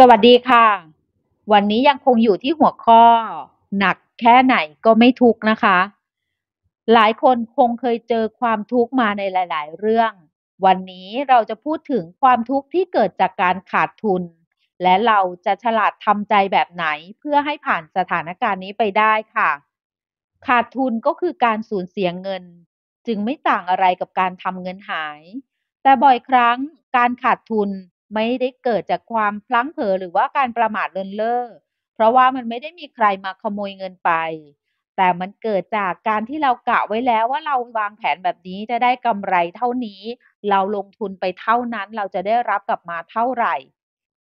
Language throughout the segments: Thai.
สวัสดีค่ะ วันนี้ยังคงอยู่ที่หัวข้อ หนักแค่ไหนก็ไม่ทุกนะคะ หลายคนคงเคยเจอความทุกข์มาในหลายๆ เรื่อง วันนี้เราจะพูดถึงความทุกข์ที่เกิดจากการขาดทุน และเราจะฉลาดทำใจแบบไหนเพื่อให้ผ่านสถานการณ์นี้ไปได้ค่ะ ขาดทุนก็คือการสูญเสียเงิน จึงไม่ต่างอะไรกับการทำเงินหาย แต่บ่อยครั้งการขาดทุนไม่ได้เกิดจากความพลั้งเผลอหรือว่าการประมาทเลินเล่อ เพราะว่ามันไม่ได้มีใครมาขโมยเงินไป แต่มันเกิดจากการที่เรากะไว้แล้วว่าเราวางแผนแบบนี้จะได้กำไรเท่านี้ เราลงทุนไปเท่านั้น เราจะได้รับกลับมาเท่าไหร่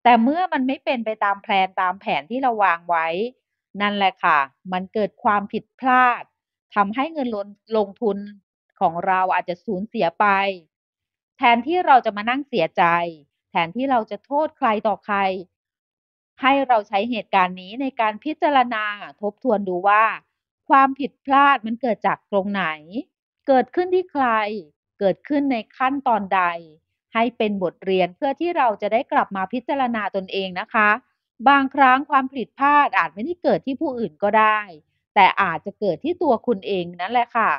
แต่เมื่อมันไม่เป็นไปตามแผนตามแผนที่เราวางไว้ นั่นแหละค่ะ มันเกิดความผิดพลาดทำให้เงินลงลงทุนของเราอาจจะสูญเสียไป แทนที่เราจะมานั่งเสียใจแทนที่เราจะโทษใครต่อใคร ให้เราใช้เหตุการณ์นี้ในการพิจารณาทบทวนดูว่า ความผิดพลาดมันเกิดจากตรงไหน เกิดขึ้นที่ใคร เกิดขึ้นในขั้นตอนใด ให้เป็นบทเรียนเพื่อที่เราจะได้กลับมาพิจารณาตนเองนะคะ บางครั้งความผิดพลาดอาจไม่ได้เกิดที่ผู้อื่นก็ได้ แต่อาจจะเกิดที่ตัวคุณเองนั่นแหละค่ะ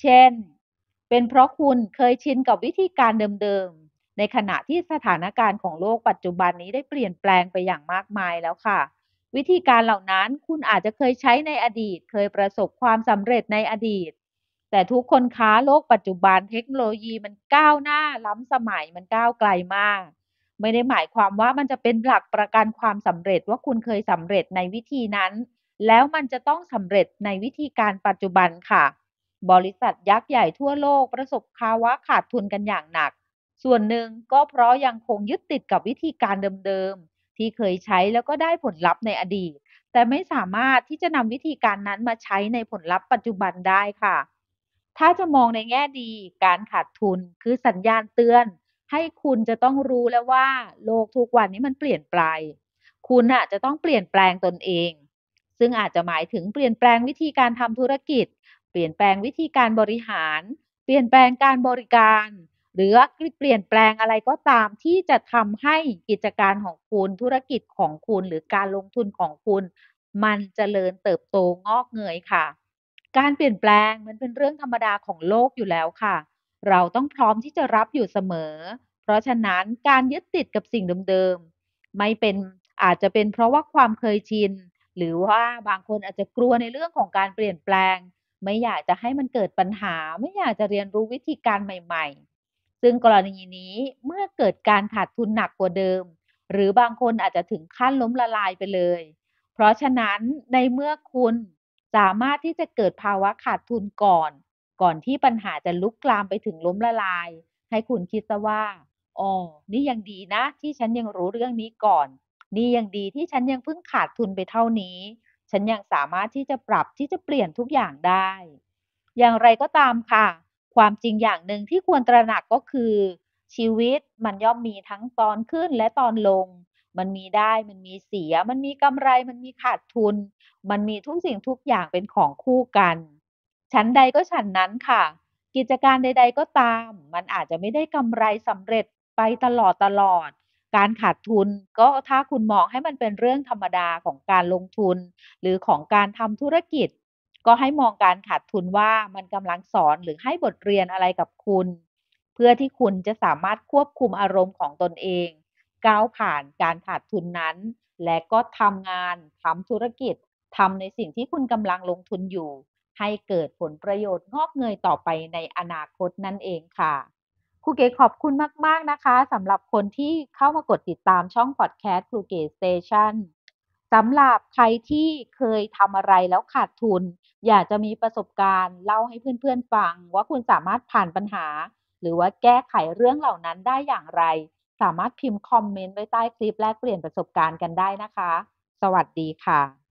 เช่น เป็นเพราะคุณเคยชินกับวิธีการเดิมในขณะที่สถานการณ์ของโลกปัจจุบันนี้ได้เปลี่ยนแปลงไปอย่างมากมายแล้วค่ะ วิธีการเหล่านั้นคุณอาจจะเคยใช้ในอดีต เคยประสบความสำเร็จในอดีต แต่ทุกคนค้าโลกปัจจุบันเทคโนโลยีมันก้าวหน้า ล้ำสมัยมันก้าวไกลมาก ไม่ได้หมายความว่ามันจะเป็นหลักประกันความสำเร็จว่าคุณเคยสำเร็จในวิธีนั้น แล้วมันจะต้องสำเร็จในวิธีการปัจจุบันค่ะ บริษัทยักษ์ใหญ่ทั่วโลกประสบภาวะขาดทุนกันอย่างหนักส่วนหนึ่งก็เพราะยังคงยึดติดกับวิธีการเดิมๆที่เคยใช้แล้วก็ได้ผลลัพธ์ในอดีต แต่ไม่สามารถที่จะนำวิธีการนั้นมาใช้ในผลลัพธ์ปัจจุบันได้ค่ะ ถ้าจะมองในแง่ดี การขาดทุน คือสัญญาณเตือน ให้คุณจะต้องรู้แล้วว่า โลกทุกวันนี้มันเปลี่ยนไป คุณอจจะต้องเปลี่ยนแปลงตนเอง ซึ่งอาจจะหมายถึงเปลี่ยนแปลงวิธีการทำธุรกิจ เปลี่ยนแปลงวิธีการบริหาร เปลี่ยนแปลงการบริการหรือเปลี่ยนแปลงอะไรก็ตามที่จะทำให้กิจการของคุณธุรกิจของคุณหรือการลงทุนของคุณ มันจเจริญเติบโตงอกเงยค่ะ การเปลี่ยนแปลงมันเป็นเรื่องธรรมดาของโลกอยู่แล้วค่ะ เราต้องพร้อมที่จะรับอยู่เสมอ เพราะฉะนั้นการยึดติดกับสิ่งเดิมๆไม่เป็นอาจจะเป็นเพราะว่าความเคยชิน หรือว่าบางคนอาจจะกลัวในเรื่องของการเปลี่ยนแปลง ไม่อยากจะให้มันเกิดปัญหา ไม่อยากจะเรียนรู้วิธีการใหม่ ๆซึ่งกรณีนี้เมื่อเกิดการขาดทุนหนักกว่าเดิม หรือบางคนอาจจะถึงขั้นล้มละลายไปเลย เพราะฉะนั้นในเมื่อคุณสามารถที่จะเกิดภาวะขาดทุนก่อน ก่อนที่ปัญหาจะลุกลามไปถึงล้มละลาย ให้คุณคิดซะว่าอ๋อ นี่ยังดีนะ ที่ฉันยังรู้เรื่องนี้ก่อน นี่ยังดีที่ฉันยังเพิ่งขาดทุนไปเท่านี้ ฉันยังสามารถที่จะปรับที่จะเปลี่ยนทุกอย่างได้ อย่างไรก็ตามค่ะความจริงอย่างหนึ่งที่ควรตระหนักก็คือ ชีวิตมันย่อมมีทั้งตอนขึ้นและตอนลง มันมีได้มันมีเสีย มันมีกำไรมันมีขาดทุน มันมีทุกสิ่งทุกอย่างเป็นของคู่กันชั้นใดก็ชั้นนั้นค่ะ กิจการใด ๆก็ตาม มันอาจจะไม่ได้กำไรสำเร็จไปตลอดตลอด การขาดทุนก็ถ้าคุณมองให้มันเป็นเรื่องธรรมดาของการลงทุน หรือของการทำธุรกิจก็ให้มองการขาดทุนว่ามันกำลังสอนหรือให้บทเรียนอะไรกับคุณ เพื่อที่คุณจะสามารถควบคุมอารมณ์ของตนเอง ก้าวผ่านการขาดทุนนั้น และก็ทำงานทำธุรกิจทำในสิ่งที่คุณกำลังลงทุนอยู่ ให้เกิดผลประโยชน์งอกเงยต่อไปในอนาคตนั่นเองค่ะ ครูเก๋ขอบคุณมาก ๆ นะคะสำหรับคนที่เข้ามากดติดตามช่องพอดแคสต์ครูเก๋สเตชันสำหรับใครที่เคยทำอะไรแล้วขาดทุน อยากจะมีประสบการณ์ เล่าให้เพื่อนๆฟังว่าคุณสามารถผ่านปัญหา หรือว่าแก้ไขเรื่องเหล่านั้นได้อย่างไร สามารถพิมพ์คอมเมนต์ไว้ใต้คลิปแลกเปลี่ยนประสบการณ์กันได้นะคะ สวัสดีค่ะ